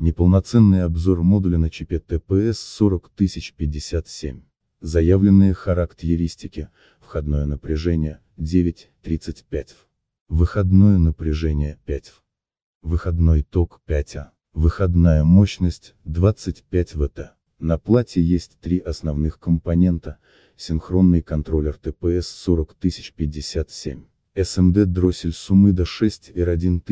Неполноценный обзор модуля на чипе TPS 40057. Заявленные характеристики, входное напряжение 9,35 В, Выходное напряжение 5 В, Выходной ток 5 А. Выходная мощность 25 ВТ. На плате есть три основных компонента, синхронный контроллер ТПС 40057, SMD дроссель Сумыда 6 R1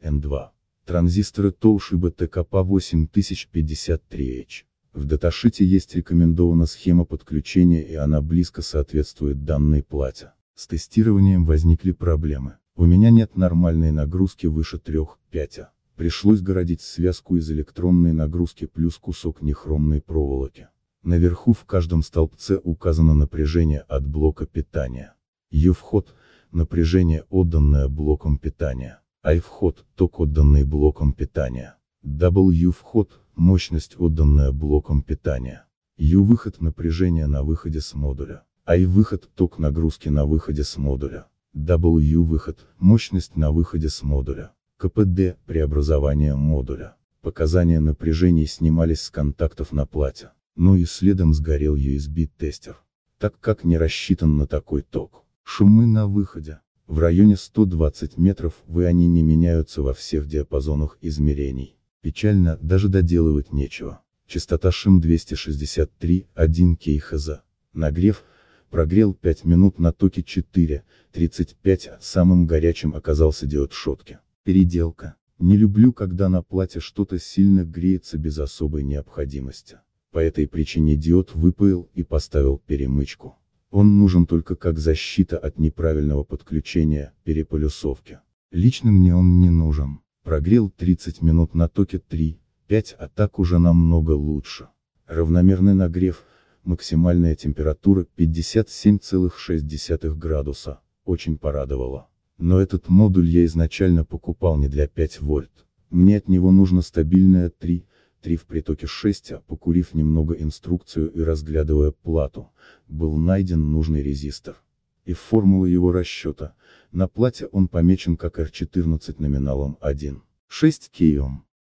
N2 транзисторы Toshiba TKP8053H. В даташите есть рекомендована схема подключения и она близко соответствует данной плате. С тестированием возникли проблемы. У меня нет нормальной нагрузки выше 3-5. Пришлось городить связку из электронной нагрузки плюс кусок нехромной проволоки. Наверху в каждом столбце указано напряжение от блока питания. Ее вход – напряжение, отданное блоком питания. I-вход а – ток, отданный блоком питания. W-вход – мощность, отданная блоком питания. U-выход – напряжение на выходе с модуля. I-выход а – ток нагрузки на выходе с модуля. W-выход – мощность на выходе с модуля. КПД – преобразование модуля. Показания напряжений снимались с контактов на плате, но ну и следом сгорел USB-тестер, так как не рассчитан на такой ток. Шумы на выходе. В районе 120 метров вы они не меняются во всех диапазонах измерений. Печально, даже доделывать нечего. Частота шим 263, 1 кхз. Нагрев, прогрел 5 минут на токе 4, 35, а самым горячим оказался диод шотки. Переделка. Не люблю, когда на плате что-то сильно греется без особой необходимости. По этой причине диод выпаял и поставил перемычку. Он нужен только как защита от неправильного подключения, переполюсовки. Лично мне он не нужен. Прогрел 30 минут на токе 3, 5, а так уже намного лучше. Равномерный нагрев, максимальная температура 57,6 градуса, очень порадовало. Но этот модуль я изначально покупал не для 5 вольт. Мне от него нужно стабильное 3, три в притоке 6, а, покурив немного инструкцию и разглядывая плату, был найден нужный резистор. И формула его расчета, на плате он помечен как R14 номиналом 1,6 6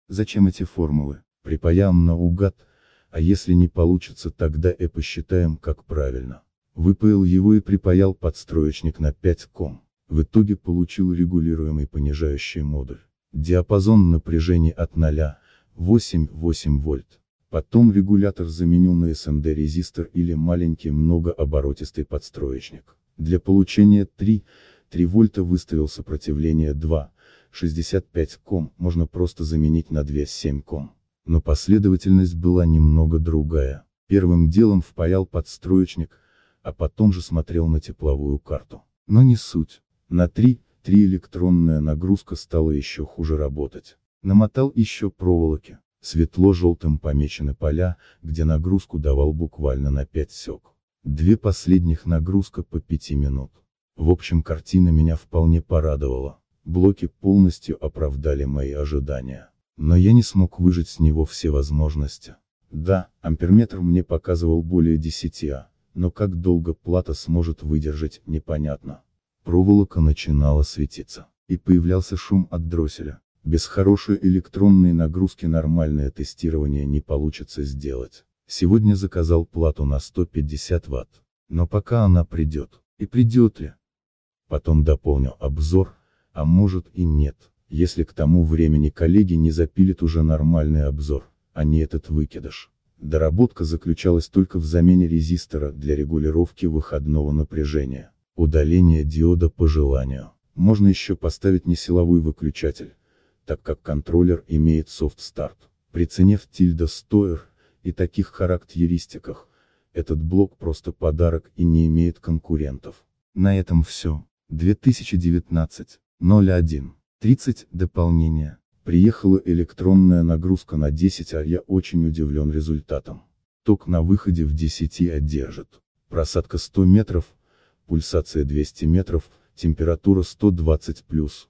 Зачем эти формулы? Припаям наугад, а если не получится тогда и посчитаем как правильно. Выпаял его и припаял подстроечник на 5 ком. В итоге получил регулируемый понижающий модуль диапазон напряжения от 0 8,8 вольт. Потом регулятор заменен на SMD резистор или маленький многооборотистый подстроечник. Для получения 3, 3 вольта выставил сопротивление 2, 65 ком, можно просто заменить на 2, 7 ком. Но последовательность была немного другая. Первым делом впаял подстроечник, а потом же смотрел на тепловую карту. Но не суть. На 3, 3 электронная нагрузка стала еще хуже работать. Намотал еще проволоки. Светло-желтым помечены поля, где нагрузку давал буквально на 5 сек. Две последних нагрузка по 5 минут. В общем картина меня вполне порадовала. Блоки полностью оправдали мои ожидания. Но я не смог выжать с него все возможности. Да, амперметр мне показывал более 10 А, но как долго плата сможет выдержать, непонятно. Проволока начинала светиться, и появлялся шум от дросселя. Без хорошей электронной нагрузки нормальное тестирование не получится сделать. Сегодня заказал плату на 150 Вт. Но пока она придет, и придет ли? Потом дополню обзор, а может и нет, если к тому времени коллеги не запилят уже нормальный обзор, а не этот выкидыш. Доработка заключалась только в замене резистора для регулировки выходного напряжения, удаление диода по желанию. Можно еще поставить несиловой выключатель, так как контроллер имеет софт-старт. При цене в тильда стоер и таких характеристиках, этот блок просто подарок и не имеет конкурентов. На этом все. 2019.01.30 Дополнение. Приехала электронная нагрузка на 10, а я очень удивлен результатом. Ток на выходе в 10 одержит. Просадка 100 метров, пульсация 200 метров, температура 120+. плюс.